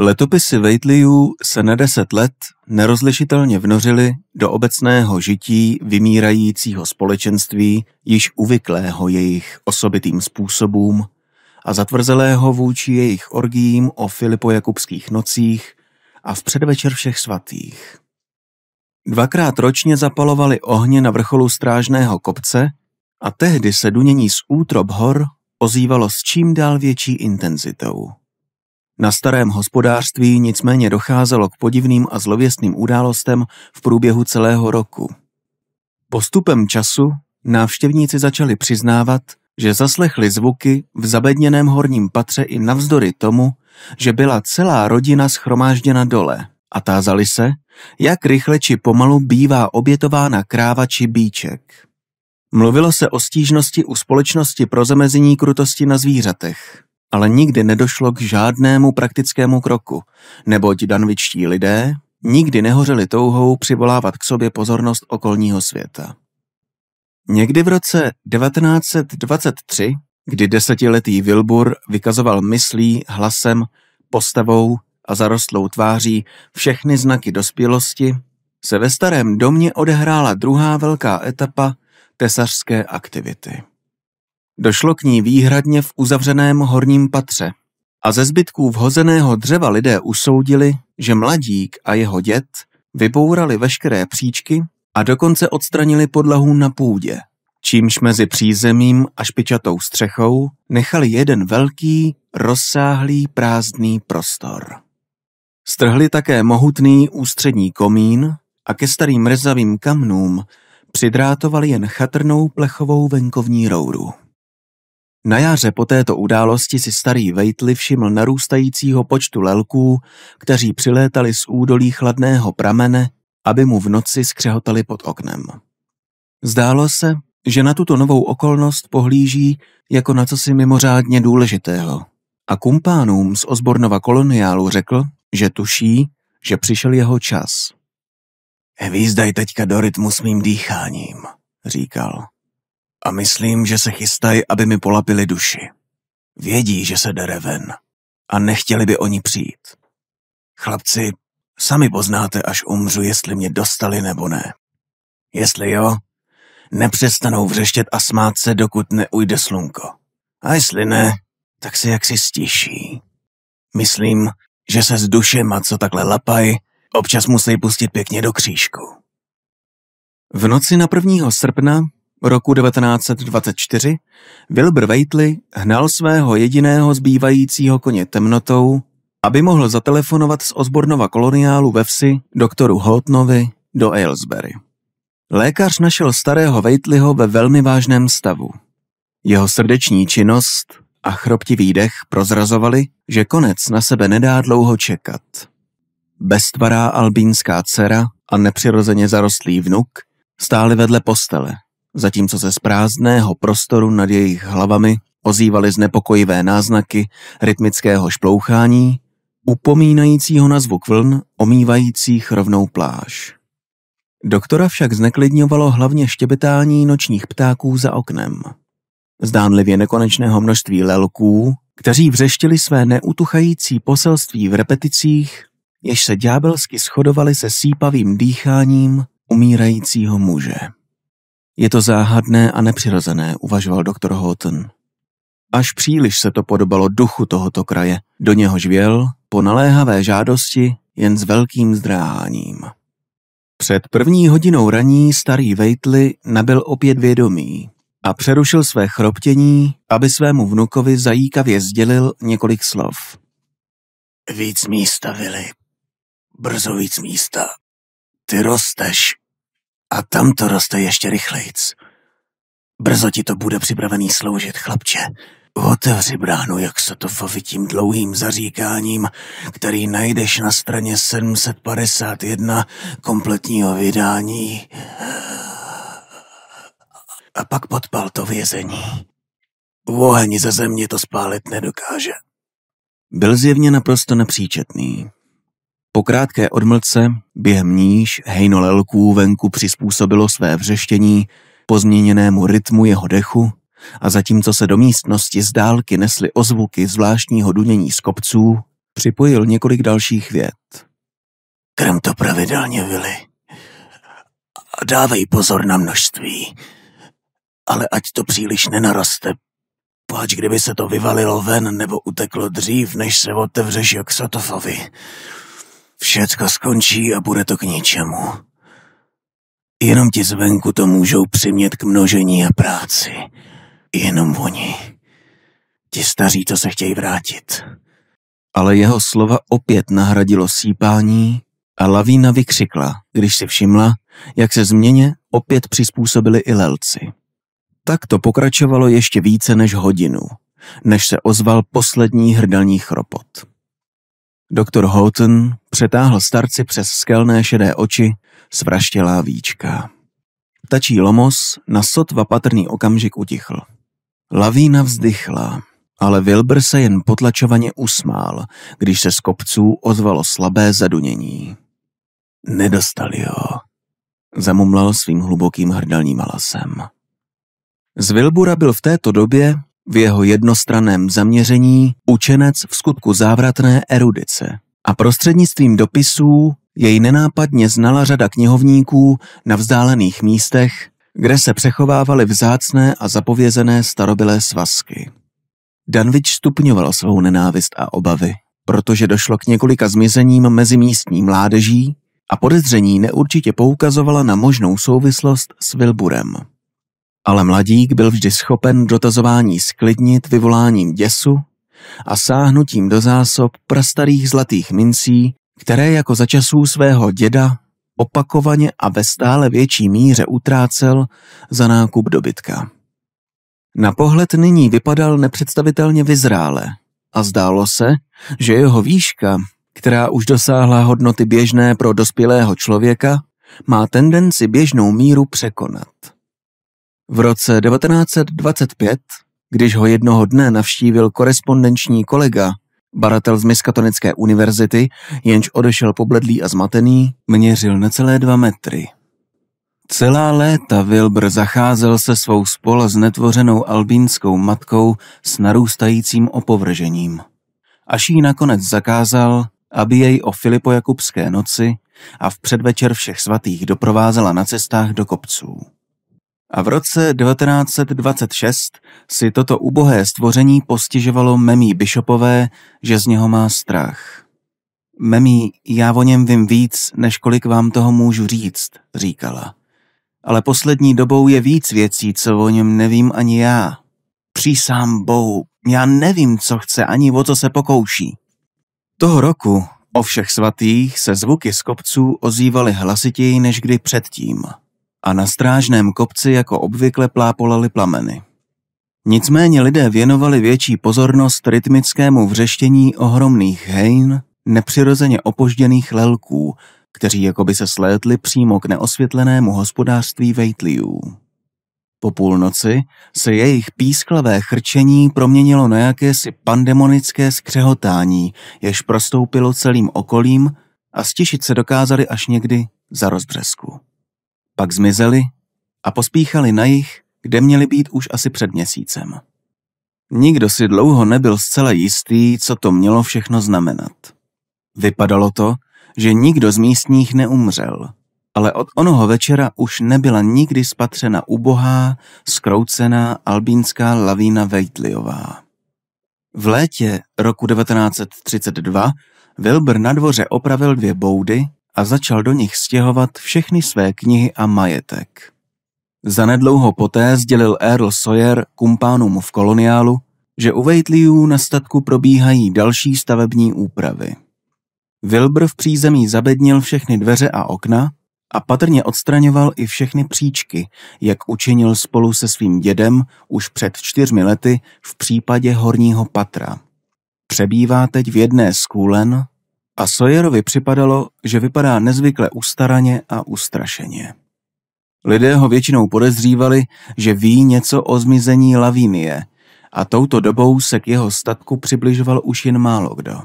Letopisy Vejtliů se na deset let nerozlišitelně vnořily do obecného žití vymírajícího společenství, již uvyklého jejich osobitým způsobům a zatvrzelého vůči jejich orgím o filipojakubských nocích a v předvečer všech svatých. Dvakrát ročně zapalovali ohně na vrcholu strážného kopce a tehdy se dunění z útrob hor ozývalo s čím dál větší intenzitou. Na starém hospodářství nicméně docházelo k podivným a zlověstným událostem v průběhu celého roku. Postupem času návštěvníci začali přiznávat, že zaslechli zvuky v zabedněném horním patře i navzdory tomu, že byla celá rodina schromážděna dole a tázali se, jak rychle či pomalu bývá obětována kráva či bíček. Mluvilo se o stížnosti u společnosti pro zamezení krutosti na zvířatech ale nikdy nedošlo k žádnému praktickému kroku, neboť danvičtí lidé nikdy nehořeli touhou přivolávat k sobě pozornost okolního světa. Někdy v roce 1923, kdy desetiletý Wilbur vykazoval myslí, hlasem, postavou a zarostlou tváří všechny znaky dospělosti, se ve starém domě odehrála druhá velká etapa tesařské aktivity. Došlo k ní výhradně v uzavřeném horním patře a ze zbytků vhozeného dřeva lidé usoudili, že mladík a jeho dět vybourali veškeré příčky a dokonce odstranili podlahu na půdě, čímž mezi přízemím a špičatou střechou nechali jeden velký, rozsáhlý prázdný prostor. Strhli také mohutný ústřední komín a ke starým rezavým kamnům přidrátovali jen chatrnou plechovou venkovní rouru. Na jaře po této události si starý Vejtli všiml narůstajícího počtu lelků, kteří přilétali z údolí chladného pramene, aby mu v noci skřehotali pod oknem. Zdálo se, že na tuto novou okolnost pohlíží jako na cosi mimořádně důležitého. A kumpánům z Osbornova koloniálu řekl, že tuší, že přišel jeho čas. Hvízdaj teďka do rytmu s mým dýcháním, říkal. A myslím, že se chystají, aby mi polapili duši. Vědí, že se dere ven. A nechtěli by oni přijít. Chlapci, sami poznáte, až umřu, jestli mě dostali nebo ne. Jestli jo, nepřestanou vřeštět a smát se, dokud neujde slunko. A jestli ne, tak se jaksi stiší. Myslím, že se s dušema, co takhle lapaj. občas musí pustit pěkně do křížku. V noci na 1. srpna roku 1924 Wilbur Waitley hnal svého jediného zbývajícího koně temnotou, aby mohl zatelefonovat z Osbornova koloniálu ve vsi doktoru Holtnovi do Aylesbury. Lékař našel starého Waitleyho ve velmi vážném stavu. Jeho srdeční činnost a chroptivý dech prozrazovali, že konec na sebe nedá dlouho čekat. Bestvará albínská dcera a nepřirozeně zarostlý vnuk stáli vedle postele – zatímco se z prázdného prostoru nad jejich hlavami ozývaly znepokojivé náznaky rytmického šplouchání, upomínajícího na zvuk vln omývajících rovnou pláž. Doktora však zneklidňovalo hlavně štěbetání nočních ptáků za oknem. Zdánlivě nekonečného množství lelků, kteří vřeštili své neutuchající poselství v repeticích, jež se ďábelsky shodovali se sípavým dýcháním umírajícího muže. Je to záhadné a nepřirozené, uvažoval doktor Houghton. Až příliš se to podobalo duchu tohoto kraje, do něhož věl, po naléhavé žádosti, jen s velkým zdráháním. Před první hodinou raní starý Vejtli nabil opět vědomí a přerušil své chroptění, aby svému vnukovi zajíkavě sdělil několik slov. Víc místa, Vili. Brzo víc místa. Ty rosteš. A tam to roste ještě rychlejc. Brzo ti to bude připravený sloužit, chlapče. Otevři bránu jak se to tím dlouhým zaříkáním, který najdeš na straně 751 kompletního vydání. A pak podpal to vězení. Oheň ze země to spálit nedokáže. Byl zjevně naprosto nepříčetný. Po krátké odmlce, během níž hejno lelků venku přizpůsobilo své vřeštění pozměněnému rytmu jeho dechu, a zatímco se do místnosti z dálky nesly ozvuky zvláštního dunění z kopců, připojil několik dalších vět. Krem to pravidelně, Vili. A dávej pozor na množství. Ale ať to příliš nenaroste, páč kdyby se to vyvalilo ven nebo uteklo dřív, než se otevřeš sotofovi. Všecko skončí a bude to k ničemu. Jenom ti zvenku to můžou přimět k množení a práci. Jenom oni. Ti staří to se chtějí vrátit. Ale jeho slova opět nahradilo sípání a lavína vykřikla, když si všimla, jak se změně opět přizpůsobili i lelci. Tak to pokračovalo ještě více než hodinu, než se ozval poslední hrdelní chropot. Doktor Houghton přetáhl starci přes skelné šedé oči svraštělá víčka. Tačí lomos na sotva patrný okamžik utichl. Lavína vzdychla, ale Wilbur se jen potlačovaně usmál, když se z kopců ozvalo slabé zadunění. Nedostali ho, zamumlal svým hlubokým hrdelním hlasem. Z Wilbura byl v této době v jeho jednostraném zaměření učenec v skutku závratné erudice, a prostřednictvím dopisů jej nenápadně znala řada knihovníků na vzdálených místech, kde se přechovávaly vzácné a zapovězené starobylé svazky. Danvič stupňoval svou nenávist a obavy, protože došlo k několika zmizením mezi místní mládeží a podezření neurčitě poukazovala na možnou souvislost s Vilburem. Ale mladík byl vždy schopen dotazování sklidnit vyvoláním děsu a sáhnutím do zásob prastarých zlatých mincí, které jako za časů svého děda opakovaně a ve stále větší míře utrácel za nákup dobytka. Na pohled nyní vypadal nepředstavitelně vyzrále a zdálo se, že jeho výška, která už dosáhla hodnoty běžné pro dospělého člověka, má tendenci běžnou míru překonat. V roce 1925 když ho jednoho dne navštívil korespondenční kolega, baratel z Miskatonické univerzity, jenž odešel pobledlý a zmatený, měřil necelé dva metry. Celá léta Wilbur zacházel se svou spol s netvořenou albínskou matkou s narůstajícím opovržením. Až jí nakonec zakázal, aby jej o Jakubské noci a v předvečer všech svatých doprovázela na cestách do kopců. A v roce 1926 si toto ubohé stvoření postižovalo Memí Bishopové, že z něho má strach. Memí, já o něm vím víc, než kolik vám toho můžu říct, říkala. Ale poslední dobou je víc věcí, co o něm nevím ani já. Přísám Bohu, já nevím, co chce, ani o co se pokouší. Toho roku o všech svatých se zvuky z kopců ozývaly hlasitěji než kdy předtím a na strážném kopci jako obvykle plápolaly plameny. Nicméně lidé věnovali větší pozornost rytmickému vřeštění ohromných hejn, nepřirozeně opožděných lelků, kteří jakoby se slétli přímo k neosvětlenému hospodářství vejtliů. Po půlnoci se jejich písklavé chrčení proměnilo na jakési pandemonické skřehotání, jež prostoupilo celým okolím a stišit se dokázali až někdy za rozbřesku. Pak zmizeli a pospíchali na jich, kde měli být už asi před měsícem. Nikdo si dlouho nebyl zcela jistý, co to mělo všechno znamenat. Vypadalo to, že nikdo z místních neumřel, ale od onoho večera už nebyla nikdy spatřena ubohá, skroucená albínská lavína Vejtliová. V létě roku 1932 Wilbur na dvoře opravil dvě boudy, a začal do nich stěhovat všechny své knihy a majetek. Zanedlouho poté sdělil Earl Sawyer kumpánům v koloniálu, že u Waitleyů na statku probíhají další stavební úpravy. Wilbur v přízemí zabednil všechny dveře a okna a patrně odstraňoval i všechny příčky, jak učinil spolu se svým dědem už před čtyřmi lety v případě horního patra. Přebývá teď v jedné z kůlen a Sawyerovi připadalo, že vypadá nezvykle ustaraně a ustrašeně. Lidé ho většinou podezřívali, že ví něco o zmizení Lavínie a touto dobou se k jeho statku přibližoval už jen málo kdo.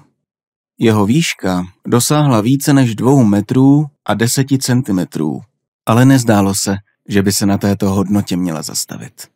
Jeho výška dosáhla více než dvou metrů a deseti centimetrů, ale nezdálo se, že by se na této hodnotě měla zastavit.